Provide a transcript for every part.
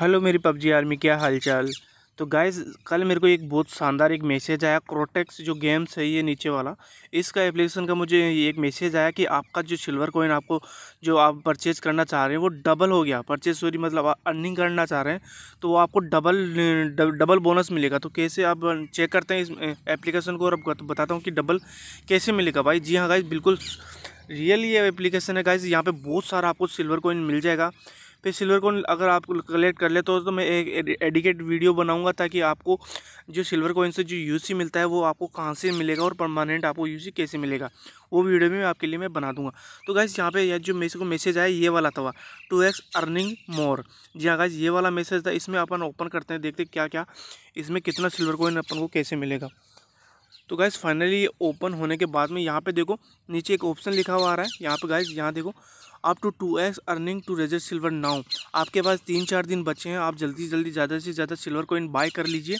hello मेरी PUBG army क्या हालचाल तो गाइज कल मेरे को एक बहुत शानदार एक मैसेज आया क्रोटेक्स जो गेम्स है ये नीचे वाला इसका एप्लीकेशन का मुझे एक मैसेज आया कि आपका जो सिल्वर कॉइन आपको जो आप परचेज़ करना चाह रहे हैं वो डबल हो गया परचेज सॉरी मतलब आप अर्निंग करना चाह रहे हैं तो वो आपको डबल डबल बोनस मिलेगा तो कैसे आप चेक करते हैं इस एप्लीकेशन को और अब बताता हूँ कि डबल कैसे मिलेगा भाई जी हाँ गाइज बिल्कुल रियल ये एप्लीकेशन है गाइज यहाँ पर बहुत सारा आपको सिल्वर कोइन मिल जाएगा फिर सिल्वर कोइन अगर आप कलेक्ट कर लेते हो तो मैं एक एडिकेट वीडियो बनाऊँगा ताकि आपको जो सिल्वर कोइन से जो यूसी मिलता है वो आपको कहाँ से मिलेगा और परमानेंट आपको यूसी कैसे मिलेगा वो वीडियो भी आपके लिए मैं बना दूंगा तो गाइज़ यहाँ पे जो मेरे को मैसेज आया ये वाला था टू एक्स अर्निंग मोर जी हाँ गाइज़ ये वाला मैसेज था इसमें अपन ओपन करते हैं देखते क्या क्या इसमें कितना सिल्वर कोइन अपन को कैसे मिलेगा तो गाइज़ फाइनली ओपन होने के बाद में यहाँ पे देखो नीचे एक ऑप्शन लिखा हुआ आ रहा है यहाँ पे गाइज़ यहाँ देखो up to two X earning two razor silver now आपके पास तीन चार दिन बचे हैं आप जल्दी जल्दी ज़्यादा से ज़्यादा सिल्वर कोइन बाय कर लीजिए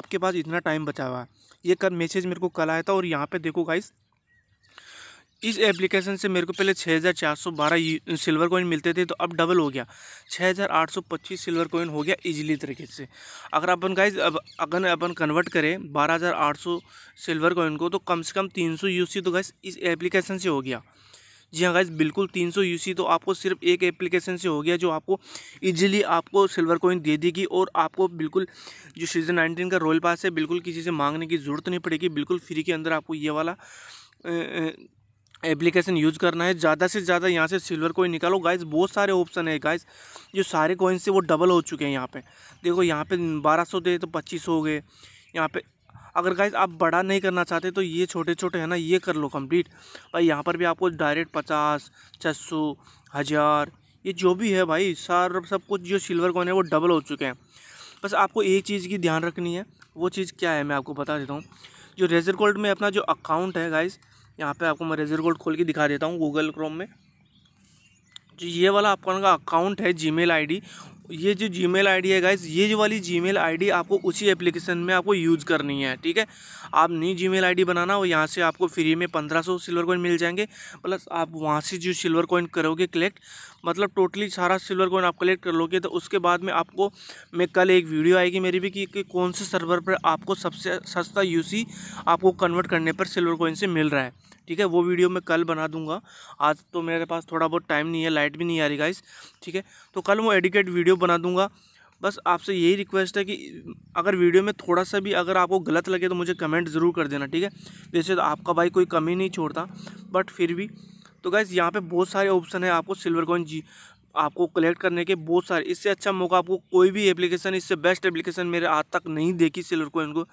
आपके पास इतना टाइम बचा हुआ है ये कल मैसेज मेरे को कल आया था और यहाँ पे देखो गाइज इस एप्लीकेशन से मेरे को पहले 6412 सिल्वर कॉइन मिलते थे तो अब डबल हो गया 6825 सिल्वर कॉइन हो गया इजीली तरीके से अगर अपन गाइज अब अगर अपन कन्वर्ट करें 12800 सिल्वर कॉइन को तो कम से कम 300 यूसी तो गाइज इस एप्लीकेशन से हो गया जी हाँ गाइज बिल्कुल 300 यूसी तो आपको सिर्फ एक एप्लीकेशन से हो गया जो आपको इजीली आपको सिल्वर कॉइन दे देगी और आपको बिल्कुल जो सीज़न नाइनटीन का रोल पास है बिल्कुल किसी से मांगने की ज़रूरत नहीं पड़ेगी बिल्कुल फ्री के अंदर आपको ये वाला ए, ए, एप्लीकेशन यूज़ करना है ज़्यादा से ज़्यादा यहाँ से सिल्वर कोइन निकालो गाइस बहुत सारे ऑप्शन है गाइस जो सारे कोइन से वो डबल हो चुके हैं यहाँ पे देखो यहाँ पे 1200 दे तो 2500 हो गए यहाँ पे अगर गाइस आप बड़ा नहीं करना चाहते तो ये छोटे छोटे है ना ये कर लो कंप्लीट भाई यहाँ पर भी आपको डायरेक्ट पचास छः सौ हज़ार ये जो भी है भाई सार सब कुछ जो सिल्वर कोइन है वो डबल हो चुके हैं बस आपको एक चीज़ की ध्यान रखनी है वो चीज़ क्या है मैं आपको बता देता हूँ जो रेजर गोल्ड में अपना जो अकाउंट है गाइज यहाँ पे आपको मैं रेजर गोल्ड खोल के दिखा देता हूँ गूगल क्रोम में जो ये वाला आपका अकाउंट है जी मेल ये जो जी मेल है गाइज ये जो वाली जी मेल आपको उसी एप्लीकेशन में आपको यूज़ करनी है ठीक है आप नई जी मेल बनाना और यहाँ से आपको फ्री में पंद्रह सौ सिल्वर कॉइन मिल जाएंगे प्लस आप वहाँ से जो सिल्वर कॉइन करोगे कलेक्ट मतलब टोटली सारा सिल्वर कॉइन आप कलेक्ट कर लोगे तो उसके बाद में आपको मैं कल एक वीडियो आएगी मेरी भी कि, कि कौन से सर्वर पर आपको सबसे सस्ता यूसी आपको कन्वर्ट करने पर सिल्वर कॉइन से मिल रहा है ठीक है वो वीडियो मैं कल बना दूंगा आज तो मेरे पास थोड़ा बहुत टाइम नहीं है लाइट भी नहीं आ रही गाइस ठीक है तो कल वो एडिकेट वीडियो बना दूंगा बस आपसे यही रिक्वेस्ट है कि अगर वीडियो में थोड़ा सा भी अगर आपको गलत लगे तो मुझे कमेंट ज़रूर कर देना ठीक है वैसे तो आपका भाई कोई कमी नहीं छोड़ता बट फिर भी तो गैस यहाँ पे बहुत सारे ऑप्शन है आपको सिल्वर कॉइन जी आपको कलेक्ट करने के बहुत सारे इससे अच्छा मौका आपको कोई भी एप्लीकेशन इससे बेस्ट एप्लीकेशन मेरे आज तक नहीं देखी सिल्वर कॉइन को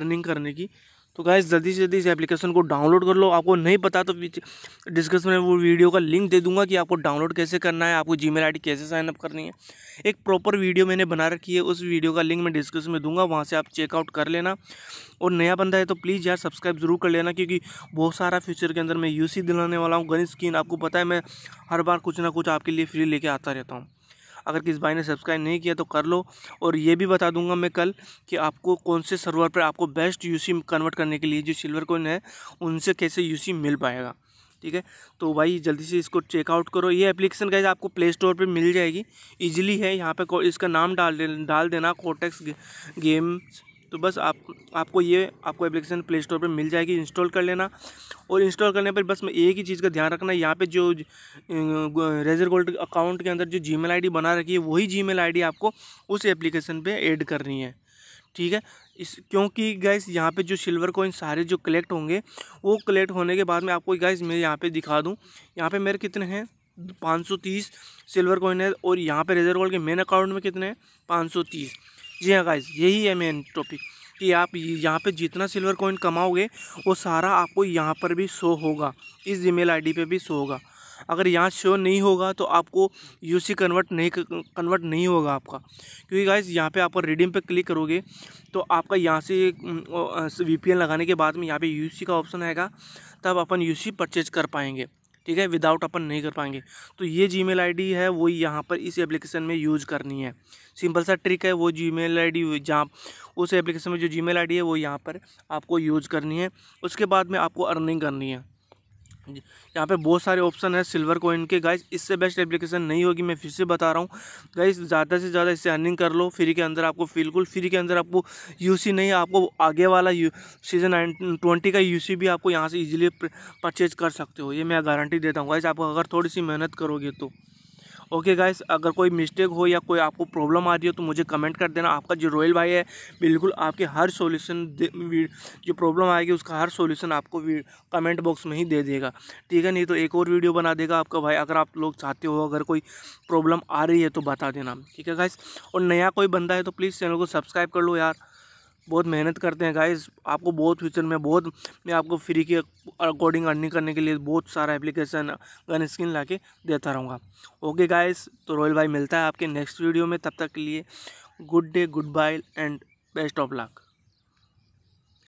अर्निंग करने की तो गाइस जल्दी से जल्दी इस एप्लीकेशन को डाउनलोड कर लो आपको नहीं पता तो डिस्क्रिप्शन में वो वीडियो का लिंक दे दूंगा कि आपको डाउनलोड कैसे करना है आपको जी मेल कैसे साइन अप करनी है एक प्रॉपर वीडियो मैंने बना रखी है उस वीडियो का लिंक मैं डिस्क्रिप्शन में दूंगा वहाँ से आप चेकआउट कर लेना और नया बंदा है तो प्लीज़ यार सब्सक्राइब जरूर कर लेना क्योंकि बहुत सारा फ्यूचर के अंदर मैं यूसी दिलाने वाला हूँ गन स्किन आपको पता है मैं हर बार कुछ ना कुछ आपके लिए फ्री लेके आता रहता हूँ अगर किस भाई ने सब्सक्राइब नहीं किया तो कर लो और ये भी बता दूंगा मैं कल कि आपको कौन से सर्वर पर आपको बेस्ट यूसी कन्वर्ट करने के लिए जो सिल्वर कोइन है उनसे कैसे यूसी मिल पाएगा ठीक है तो भाई जल्दी से इसको चेकआउट करो ये एप्लीकेशन कैसे आपको प्ले स्टोर पर मिल जाएगी ईजिली है यहाँ पर इसका नाम डाल दे, डाल देना कोटेक्स गेम्स तो बस आप आपको ये आपको एप्लीकेशन प्ले स्टोर पर मिल जाएगी इंस्टॉल कर लेना और इंस्टॉल करने पर बस मैं एक ही चीज़ का ध्यान रखना है यहाँ पे जो रेजर गोल्ड अकाउंट के अंदर जो जी मेल बना रखी है वही जी मेल आपको उस एप्लीकेशन पर एड करनी है ठीक है इस क्योंकि गैस यहाँ पे जो सिल्वर कोइन सारे जो कलेक्ट होंगे वो कलेक्ट होने के बाद में आपको गैस मैं यहाँ पे दिखा दूँ यहाँ पे मेरे कितने हैं 530 सिल्वर कोइन है और यहाँ पे रिजर्व गोल्ड के मेन अकाउंट में कितने हैं 530 जी हाँ गाइज यही है मेन टॉपिक कि आप यहाँ पे जितना सिल्वर कॉइन कमाओगे वो सारा आपको यहाँ पर भी शो होगा इस जीमेल आईडी पे भी शो होगा अगर यहाँ शो नहीं होगा तो आपको यूसी कन्वर्ट नहीं कन्वर्ट नहीं होगा आपका क्योंकि गाइज यहाँ पे आप रिडीम पे क्लिक करोगे तो आपका यहाँ से वी लगाने के बाद में यहाँ पे यूसी का ऑप्शन आएगा तब अपन यूसी परचेज कर पाएंगे ठीक है विदाउट अपन नहीं कर पाएंगे तो ये जी मेल है वो यहाँ पर इस एप्लीकेशन में यूज करनी है सिंपल सा ट्रिक है वो जी मेल आई डी जहाँ उस एप्लीकेशन में जो जी मेल है वो यहाँ पर आपको यूज करनी है उसके बाद में आपको अर्निंग करनी है यहाँ पे बहुत सारे ऑप्शन है सिल्वर कोइन के गाइस इससे बेस्ट एप्लीकेशन नहीं होगी मैं फिर से बता रहा हूँ गाइस ज़्यादा से ज़्यादा इससे अर्निंग कर लो फ्री के अंदर आपको बिल्कुल फ्री के अंदर आपको यूसी नहीं आपको आगे वाला सीजन ट्वेंटी का यूसी भी आपको यहाँ से ईजिली परचेज कर सकते हो ये मैं गारंटी देता हूँ गाइस आप अगर थोड़ी सी मेहनत करोगे तो ओके गाइस अगर कोई मिस्टेक हो या कोई आपको प्रॉब्लम आ रही हो तो मुझे कमेंट कर देना आपका जो रॉयल भाई है बिल्कुल आपके हर सोल्यूशन जो प्रॉब्लम आएगी उसका हर सोल्यूशन आपको कमेंट बॉक्स में ही दे देगा ठीक है नहीं तो एक और वीडियो बना देगा आपका भाई अगर आप लोग चाहते हो अगर कोई प्रॉब्लम आ रही है तो बता देना ठीक है गाइस और नया कोई बंदा है तो प्लीज़ चैनल को सब्सक्राइब कर लो यार बहुत मेहनत करते हैं गाइस आपको बहुत फ्यूचर में बहुत मैं आपको फ्री के अकॉर्डिंग अर्निंग करने के लिए बहुत सारा एप्लीकेशन गन स्किन ला के देता रहूँगा ओके गाइस तो रॉयल भाई मिलता है आपके नेक्स्ट वीडियो में तब तक के लिए good day goodbye and best of luck